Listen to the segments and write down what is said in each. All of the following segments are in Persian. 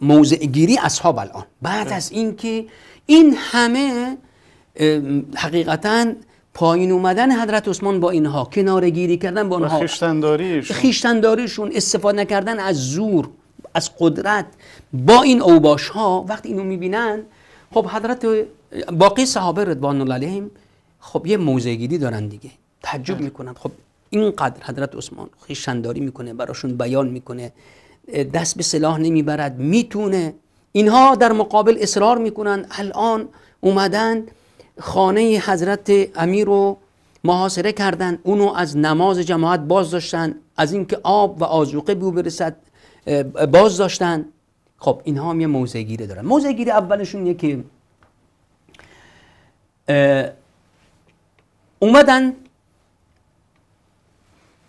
موضع گیری اصحاب الان بعد بله. از اینکه این همه حقیقتا پایین اومدن حضرت عثمان با اینها کنار گیری کردن با اینها خیشتنداریشون. خیشتنداریشون استفاده نکردن از زور از قدرت با این اوباش ها وقتی اینو میبینن خب حضرت باقی صحابه رضوان الله علیهم خب یه موضع گیری دارن دیگه تعجب بله. میکنن خب اینقدر حضرت عثمان خیشتنداری میکنه براشون بیان میکنه دست به سلاح نمیبرد میتونه اینها در مقابل اصرار میکنند الان اومدن خانه حضرت امیر رو محاصره کردن اونو از نماز جماعت باز داشتن از اینکه آب و آزوقه به برسد باز داشتن خب اینها هم یه موضع گیره دارن موزه گیری اولشون یکی که اومدن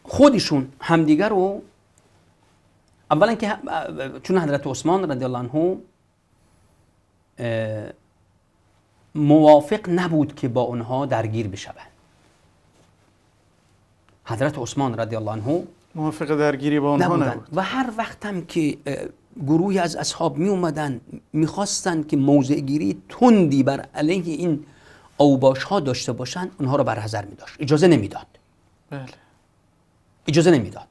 خودشون همدیگر رو اولا که چون حضرت عثمان رضی الله عنه موافق نبود که با اونها درگیر بشوند حضرت عثمان رضی الله عنه موافق درگیری با اونها نبود و هر وقتم که گروهی از اصحاب می اومدن میخواستن که موضع گیری تندی بر علیه این اوباش ها داشته باشن اونها رو برحضر می داشت اجازه نمیداد بله اجازه نمیداد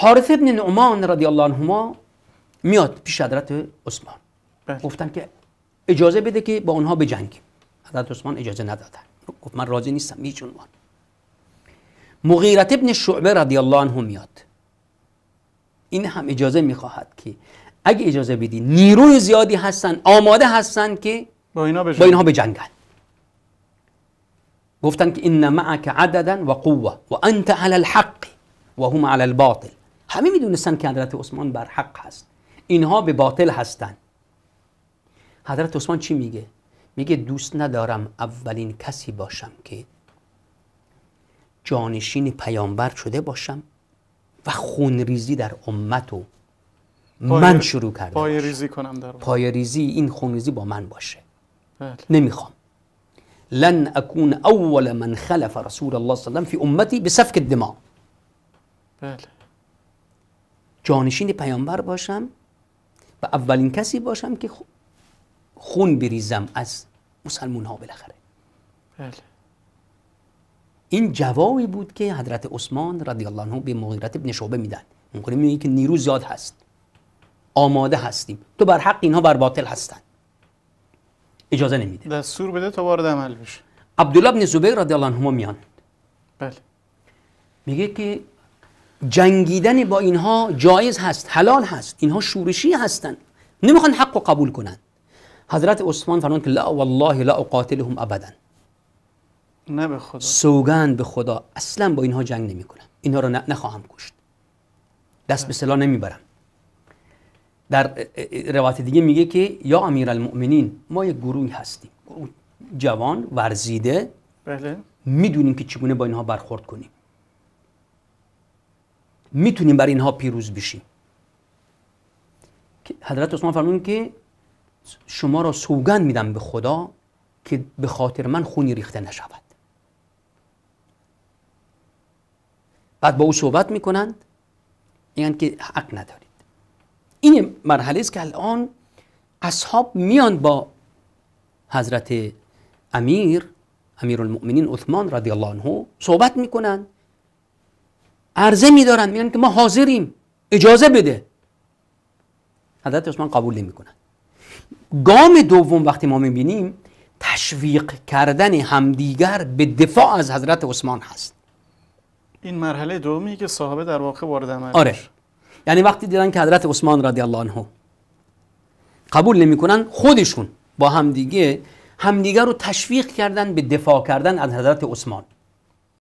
حارث ابن نعمان رضی الله عنهما میاد پیش حضرت عثمان بله. گفتن که اجازه بده که با اونها جنگ حضرت عثمان اجازه ندادن گفت من راضی نیستم هیچ عنوان مغیرت ابن شعبه رضی الله عنه میاد این هم اجازه میخواهد که اگه اجازه بدی نیروی زیادی هستن آماده هستن که با اینها بجنگن, گفتن که ان معك عددا و قوه و انت على الحق و هم على الباطل همه میدونستن که حضرت عثمان بر حق هست اینها به باطل هستند حضرت عثمان چی میگه میگه دوست ندارم اولین کسی باشم که جانشین پیامبر شده باشم و خونریزی در امت و من شروع کرده پای ریزی کنم در پای ریزی این خونریزی با من باشه بله. نمیخوام لن اکون اول من خلف رسول الله صلی الله علیه وسلم فی امتی بسفک الدماء بله جانشین پیامبر باشم و اولین کسی باشم که خون بریزم از مسلمون ها بالاخره بله. این جوابی بود که حضرت عثمان رضی الله عنه به مغیرت ابن شعبه میدن میگه میگه که نیرو زیاد هست آماده هستیم تو بر حق اینها بر باطل هستن اجازه نمیده دستور بده تا وارد عمل بشه عبدالله بن زبیر رضی الله عنه میان بله میگه که جنگیدن با اینها جایز هست حلال هست اینها شورشی هستند نمیخوان حق و قبول کنند حضرت عثمان فرمود که لا والله لا اقاتلهم ابدا نه به خدا سوگند به خدا اصلا با اینها جنگ نمی کنم اینها رو نخواهم کشت دست به سلاح نمیبرم در روایت دیگه میگه که یا امیر المؤمنین ما یک گروه هستیم جوان ورزیده بله. میدونیم که چگونه با اینها برخورد کنیم میتونیم بر اینها پیروز بشیم حضرت عثمان فرمودن که شما را سوگند میدم به خدا که به خاطر من خونی ریخته نشود بعد با او صحبت میکنند این که حق ندارید این مرحله است که الان اصحاب میان با حضرت امیر امیر المؤمنین عثمان رضی الله عنه صحبت میکنند عرضه میدارن میگن که ما حاضریم اجازه بده حضرت عثمان قبول کنن گام دوم وقتی ما میبینیم تشویق کردن همدیگر به دفاع از حضرت عثمان هست این مرحله دومی که صحابه در واقع وارد عمل آره یعنی وقتی دیدن که حضرت عثمان رضی الله عنه قبول نمیکنن خودشون با همدیگه همدیگر رو تشویق کردن به دفاع کردن از حضرت عثمان